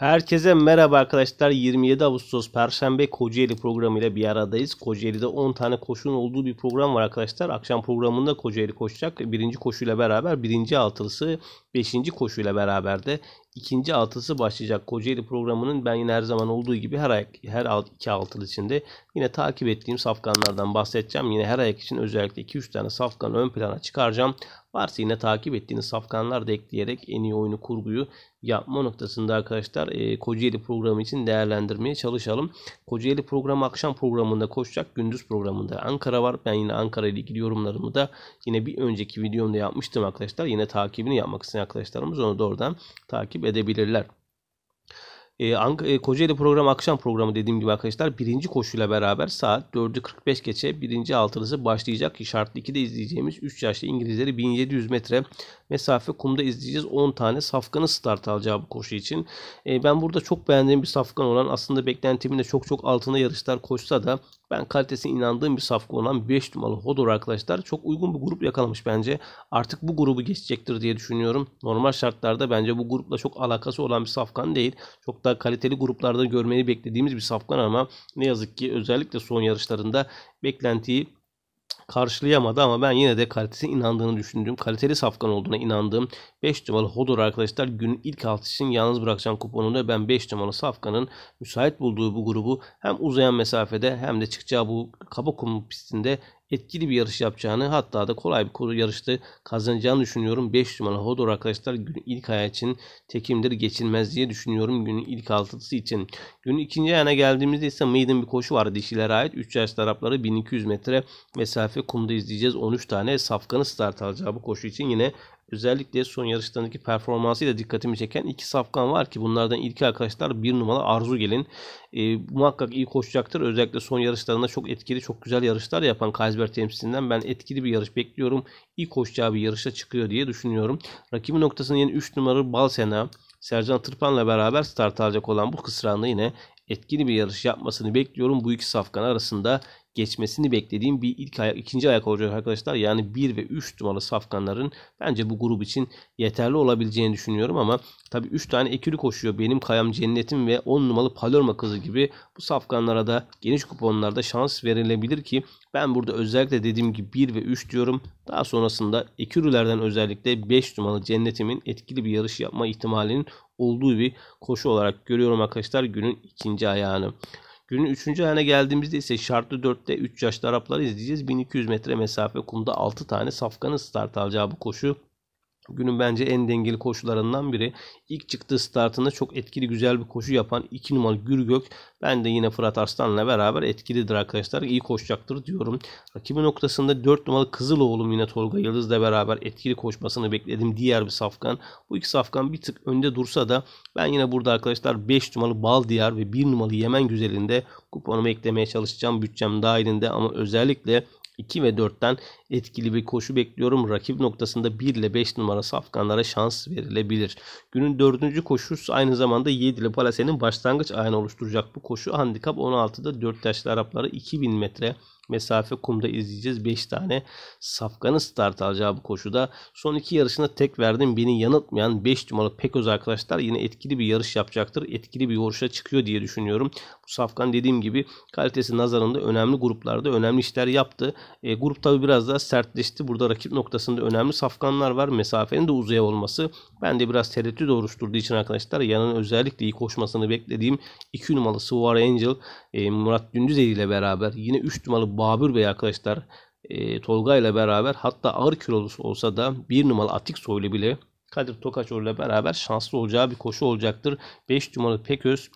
Herkese merhaba arkadaşlar. 27 Ağustos Perşembe Kocaeli programıyla bir aradayız. Kocaeli'de 10 tane koşunun olduğu bir program var arkadaşlar. Akşam programında Kocaeli koşacak. Birinci koşuyla beraber birinci altılısı 5. koşuyla beraber de ikinci altısı başlayacak Kocaeli programının ben yine her zaman olduğu gibi her ayak, her alt, iki altılı içinde yine takip ettiğim safkanlardan bahsedeceğim. Yine her ayak için özellikle 2-3 tane safkanı ön plana çıkaracağım. Varsa yine takip ettiğiniz safkanlar da ekleyerek en iyi oyunu kurguyu yapma noktasında arkadaşlar e, Kocaeli programı için değerlendirmeye çalışalım. Kocaeli programı akşam programında koşacak. Gündüz programında Ankara var. Ben yine Ankara ile ilgili yorumlarımı da yine bir önceki videomda yapmıştım arkadaşlar. Yine takibini yapmak isteyen arkadaşlarımız onu doğrudan takip edebilirler. Ee, e, Kocaeli program akşam programı dediğim gibi arkadaşlar birinci koşuyla beraber saat 4'ü 45 geçe birinci altınızı başlayacak. Şartlı 2'de izleyeceğimiz 3 yaşlı İngilizleri 1700 metre mesafe kumda izleyeceğiz. 10 tane safkanı start alacağı bu koşu için. Ee, ben burada çok beğendiğim bir safkan olan aslında beklentimin de çok çok altında yarışlar koşsa da ben kalitesine inandığım bir safka olan 5 numaralı Hodor arkadaşlar. Çok uygun bir grup yakalamış bence. Artık bu grubu geçecektir diye düşünüyorum. Normal şartlarda bence bu grupla çok alakası olan bir safkan değil. Çok daha kaliteli gruplarda görmeyi beklediğimiz bir safkan ama ne yazık ki özellikle son yarışlarında beklentiyi karşılayamadı ama ben yine de kalitesine inandığını düşündüğüm, kaliteli safkan olduğuna inandığım 5 numaralı Hodor arkadaşlar günün ilk altı için yalnız bırakacağım kuponunda ben 5 numaralı safkanın müsait bulduğu bu grubu hem uzayan mesafede hem de çıkacağı bu kaba kum pistinde etkili bir yarış yapacağını hatta da kolay bir yarıştı kazanacağını düşünüyorum. 5 numaralı Hodor arkadaşlar günün ilk ayağı için tekimdir geçilmez diye düşünüyorum günün ilk altısı için. Günün ikinci ayağına geldiğimizde ise Maiden bir koşu var dişilere ait. 3 yaş tarafları 1200 metre mesafe kumda izleyeceğiz. 13 tane safkanı start alacağı bu koşu için yine Özellikle son yarışlarındaki performansıyla dikkatimi çeken iki safkan var ki bunlardan ilki arkadaşlar bir numara Arzu Gelin. E, muhakkak iyi koşacaktır. Özellikle son yarışlarında çok etkili, çok güzel yarışlar yapan Kaysberg temsilinden ben etkili bir yarış bekliyorum. İyi koşacağı bir yarışa çıkıyor diye düşünüyorum. Rakibi noktasında yeni 3 numara Balsena. Sercan Tırpan'la beraber start alacak olan bu kısranda yine etkili bir yarış yapmasını bekliyorum. Bu iki safkan arasında geçmesini beklediğim bir ilk ayak, ikinci ayak olacak arkadaşlar. Yani 1 ve 3 numaralı safkanların bence bu grup için yeterli olabileceğini düşünüyorum ama tabi 3 tane ekürü koşuyor. Benim Kayam Cennet'im ve 10 numaralı Palorma kızı gibi bu safkanlara da geniş kuponlarda şans verilebilir ki ben burada özellikle dediğim gibi 1 ve 3 diyorum. Daha sonrasında ekürülerden özellikle 5 numaralı Cennet'imin etkili bir yarış yapma ihtimalinin olduğu bir koşu olarak görüyorum arkadaşlar günün ikinci ayağını. Günün üçüncü ayağına geldiğimizde ise şartlı dörtte 3 yaşlı Arapları izleyeceğiz. 1200 metre mesafe kumda 6 tane safkanın start alacağı bu koşu Günün bence en dengeli koşularından biri. İlk çıktığı startında çok etkili güzel bir koşu yapan 2 numaralı Gürgök. Ben de yine Fırat Arslan'la beraber etkilidir arkadaşlar. İyi koşacaktır diyorum. Rakibi noktasında 4 numaralı Kızıloğlu'm yine Tolga Yıldız'la beraber etkili koşmasını bekledim. Diğer bir safkan. Bu iki safkan bir tık önde dursa da ben yine burada arkadaşlar 5 numaralı Baldiyar ve 1 numaralı Yemen Güzel'inde kuponumu eklemeye çalışacağım bütçem dahilinde ama özellikle 2 ve 4'ten etkili bir koşu bekliyorum. Rakip noktasında 1 ile 5 numara safkanlara şans verilebilir. Günün 4. koşusu aynı zamanda 7 ile Palase'nin başlangıç ayını oluşturacak. Bu koşu handikap 16'da 4 yaşlı Arapları 2000 metre mesafe kumda izleyeceğiz. 5 tane safkanın start alacağı bu koşuda. Son iki yarışında tek verdim. Beni yanıltmayan 5 numaralı Pekoz arkadaşlar yine etkili bir yarış yapacaktır. Etkili bir yarışa çıkıyor diye düşünüyorum. Bu safkan dediğim gibi kalitesi nazarında önemli gruplarda önemli işler yaptı. E, grup tabi biraz daha sertleşti. Burada rakip noktasında önemli safkanlar var. Mesafenin de uzaya olması. Ben de biraz tereddüt oluşturduğu için arkadaşlar yanın özellikle iyi koşmasını beklediğim 2 numaralı Suvar Angel e, Murat Gündüz ile beraber yine 3 numaralı Babür Bey arkadaşlar e, Tolga ile beraber hatta ağır kilolusu olsa da bir numaralı Atik soylu bile Kadir Tokaçoğlu ile beraber şanslı olacağı bir koşu olacaktır. 5 numaralı Peköz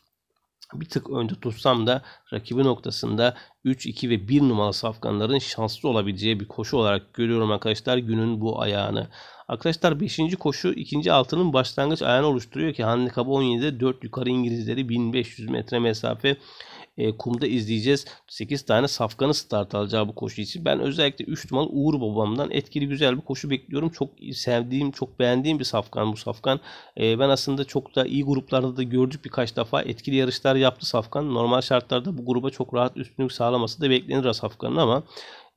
bir tık önde tutsam da rakibi noktasında 3, 2 ve 1 numaralı safkanların şanslı olabileceği bir koşu olarak görüyorum arkadaşlar günün bu ayağını. Arkadaşlar 5. koşu 2. altının başlangıç ayağını oluşturuyor ki handikapı 17'de 4 yukarı İngilizleri 1500 metre mesafe e, kumda izleyeceğiz. 8 tane safkanı start alacağı bu koşu için. Ben özellikle 3 numaralı Uğur Babam'dan etkili güzel bir koşu bekliyorum. Çok sevdiğim, çok beğendiğim bir safkan bu safkan. E, ben aslında çok da iyi gruplarda da gördük birkaç defa. Etkili yarışlar yaptı safkan. Normal şartlarda bu gruba çok rahat üstünlük sağlaması da beklenir safkanın ama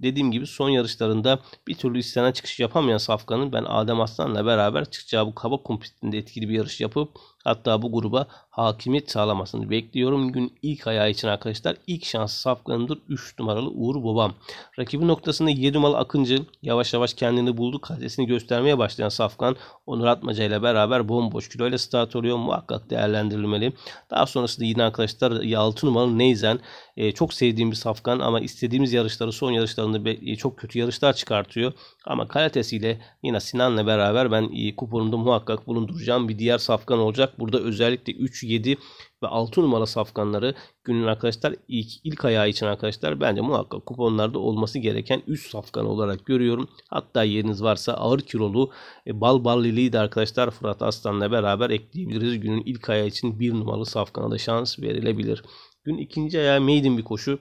dediğim gibi son yarışlarında bir türlü istenen çıkış yapamayan Safkan'ın ben Adem Aslan'la beraber çıkacağı bu kaba kompistinde etkili bir yarış yapıp Hatta bu gruba hakimiyet sağlamasını bekliyorum. Gün ilk ayağı için arkadaşlar ilk şans safkanıdır 3 numaralı Uğur Babam. Rakibi noktasında 7 numaralı Akıncı yavaş yavaş kendini buldu. Kalitesini göstermeye başlayan Safkan Onur Atmaca ile beraber bomboş kiloyla start oluyor. Muhakkak değerlendirilmeli. Daha sonrasında yine arkadaşlar 6 numaralı Neyzen. E, çok sevdiğim bir Safkan ama istediğimiz yarışları son yarışlarında e, çok kötü yarışlar çıkartıyor. Ama kalitesiyle yine Sinan'la beraber ben e, kuponumda muhakkak bulunduracağım bir diğer Safkan olacak. Burada özellikle 3, 7 ve 6 numara safkanları günün arkadaşlar ilk, ilk ayağı için arkadaşlar bence muhakkak kuponlarda olması gereken 3 safkan olarak görüyorum. Hatta yeriniz varsa ağır kilolu e, bal balliliği de arkadaşlar Fırat Aslan'la beraber ekleyebiliriz. Günün ilk ayağı için 1 numaralı safkana da şans verilebilir. Gün ikinci ayağı maiden bir koşu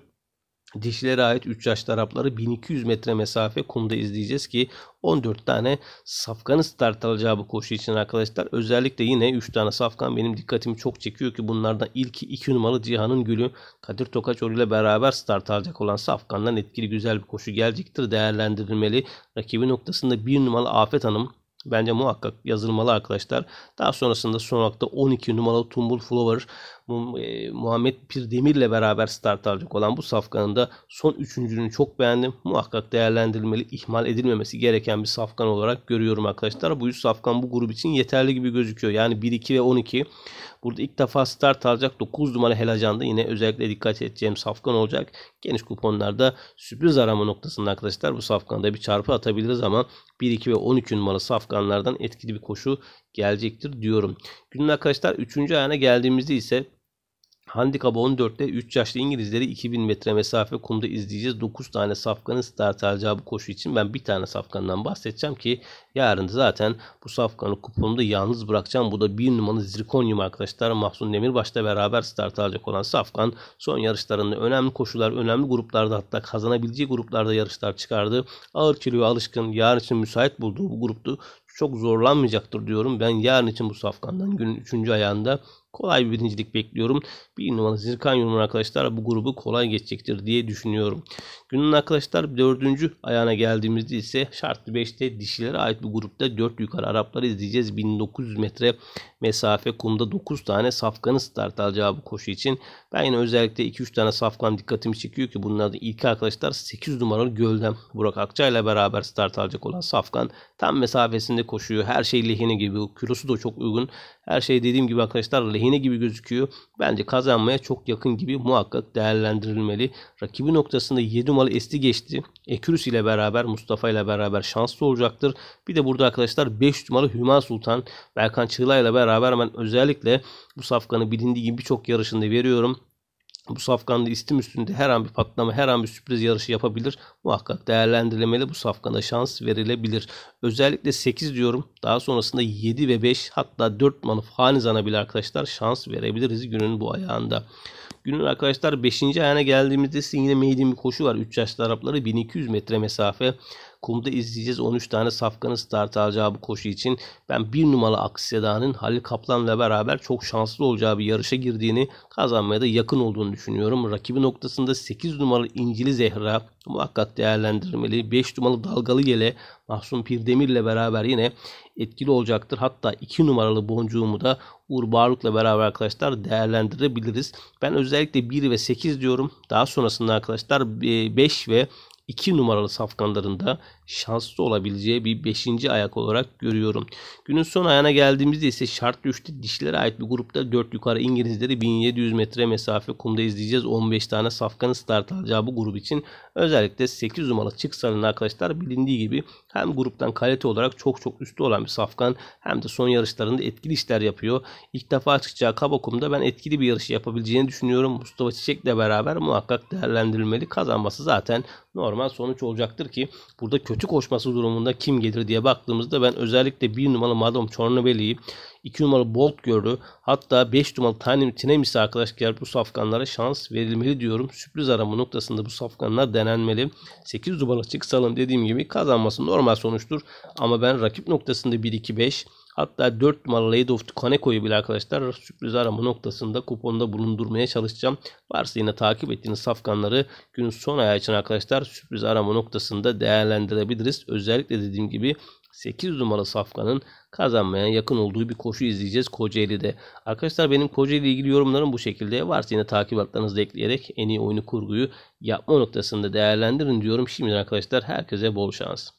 dişilere ait 3 yaş tarafları 1200 metre mesafe kumda izleyeceğiz ki 14 tane safkanı start alacağı bu koşu için arkadaşlar. Özellikle yine 3 tane safkan benim dikkatimi çok çekiyor ki bunlardan ilki 2 numaralı Cihan'ın Gülü Kadir Tokaçoğlu ile beraber start alacak olan safkandan etkili güzel bir koşu gelecektir. Değerlendirilmeli. Rakibi noktasında 1 numaralı Afet Hanım Bence muhakkak yazılmalı arkadaşlar. Daha sonrasında son olarak 12 numaralı Tumbul Flower bu e, Muhammed Pir Demir'le beraber start alacak olan bu safkanın da son üçüncünü çok beğendim. Muhakkak değerlendirilmeli, ihmal edilmemesi gereken bir safkan olarak görüyorum arkadaşlar. Bu 100 safkan bu grup için yeterli gibi gözüküyor. Yani 1, 2 ve 12. Burada ilk defa start alacak 9 numara Helacan'da yine özellikle dikkat edeceğim safkan olacak. Geniş kuponlarda sürpriz arama noktasında arkadaşlar bu safkanda bir çarpı atabiliriz ama 1, 2 ve 12 numara safkanlardan etkili bir koşu gelecektir diyorum. Günün arkadaşlar 3. ayağına geldiğimizde ise Handikap 14'te 3 yaşlı İngilizleri 2000 metre mesafe kumda izleyeceğiz. 9 tane safkanın start alacağı bu koşu için ben bir tane safkandan bahsedeceğim ki yarın zaten bu safkanı kupamda yalnız bırakacağım. Bu da 1 numaralı zirkonyum arkadaşlar. Mahsun Demirbaş'la beraber start alacak olan safkan son yarışlarında önemli koşular, önemli gruplarda hatta kazanabileceği gruplarda yarışlar çıkardı. Ağır kiloya alışkın, yarın için müsait bulduğu bu gruptu çok zorlanmayacaktır diyorum. Ben yarın için bu safkandan günün 3. ayağında Kolay bir birincilik bekliyorum. Bir numaralı Zirkan Yurman arkadaşlar bu grubu kolay geçecektir diye düşünüyorum. Günün arkadaşlar dördüncü ayağına geldiğimizde ise şartlı 5'te dişilere ait bir grupta 4 yukarı Arapları izleyeceğiz. 1900 metre mesafe kumda 9 tane safkanı start alacağı bu koşu için. Ben yine özellikle 2-3 tane safkan dikkatimi çekiyor ki bunlardan ilk arkadaşlar 8 numaralı Göldem Burak Akça ile beraber start alacak olan safkan tam mesafesinde koşuyor. Her şey lehine gibi. Kilosu da çok uygun. Her şey dediğim gibi arkadaşlar lehine aleyhine gibi gözüküyor. Bence kazanmaya çok yakın gibi muhakkak değerlendirilmeli. Rakibi noktasında 7 numaralı Esti geçti. Ekürüs ile beraber Mustafa ile beraber şanslı olacaktır. Bir de burada arkadaşlar 5 numaralı Hüman Sultan Berkan Çığla ile beraber ben özellikle bu safkanı bilindiği gibi birçok yarışında veriyorum. Bu safkanda istim üstünde her an bir patlama, her an bir sürpriz yarışı yapabilir. Muhakkak değerlendirilmeli bu safkana şans verilebilir. Özellikle 8 diyorum. Daha sonrasında 7 ve 5 hatta 4 manıf hanizana bile arkadaşlar şans verebiliriz günün bu ayağında. Günün arkadaşlar 5. ayağına geldiğimizde yine meydan bir koşu var. 3 yaşlı Arapları 1200 metre mesafe. Kumda izleyeceğiz 13 tane safkanın start alacağı bu koşu için. Ben bir numaralı Akseda'nın Halil Kaplan'la beraber çok şanslı olacağı bir yarışa girdiğini kazanmaya da yakın olduğunu düşünüyorum. Rakibi noktasında 8 numaralı İncili Zehra muhakkak değerlendirmeli. 5 numaralı Dalgalı Yele Mahsun Pirdemir'le beraber yine etkili olacaktır. Hatta 2 numaralı boncuğumu da Uğur Baruk'la beraber arkadaşlar değerlendirebiliriz. Ben özellikle 1 ve 8 diyorum. Daha sonrasında arkadaşlar 5 e, ve 2 numaralı safkanlarında şanslı olabileceği bir 5. ayak olarak görüyorum. Günün son ayağına geldiğimizde ise şart düştü. Dişlere ait bir grupta 4 yukarı İngilizleri 1700 metre mesafe kumda izleyeceğiz. 15 tane safkanın start alacağı bu grup için özellikle 8 numaralı çıksanın arkadaşlar bilindiği gibi hem gruptan kalite olarak çok çok üstü olan bir safkan hem de son yarışlarında etkili işler yapıyor. İlk defa çıkacağı Kabakum'da ben etkili bir yarış yapabileceğini düşünüyorum. Mustafa Çiçek'le beraber muhakkak değerlendirilmeli. Kazanması zaten normal sonuç olacaktır ki burada kötü kötü koşması durumunda kim gelir diye baktığımızda ben özellikle 1 numaralı Madom Çornobeli'yi 2 numaralı Bolt gördü hatta 5 numaralı Tanem Tinemis'i arkadaşlar bu safkanlara şans verilmeli diyorum. Sürpriz arama noktasında bu safkanlar denenmeli. 8 numaralı çıksalım dediğim gibi kazanması normal sonuçtur. Ama ben rakip noktasında 1-2-5 Hatta 4 numaralı Lady of Kaneko'yu bile arkadaşlar sürpriz arama noktasında kuponda bulundurmaya çalışacağım. Varsa yine takip ettiğiniz safkanları gün son ayağı için arkadaşlar sürpriz arama noktasında değerlendirebiliriz. Özellikle dediğim gibi 8 numaralı safkanın kazanmaya yakın olduğu bir koşu izleyeceğiz Kocaeli'de. Arkadaşlar benim Kocaeli ilgili yorumlarım bu şekilde. Varsa yine takip altlarınızda ekleyerek en iyi oyunu kurguyu yapma noktasında değerlendirin diyorum. Şimdiden arkadaşlar herkese bol şans.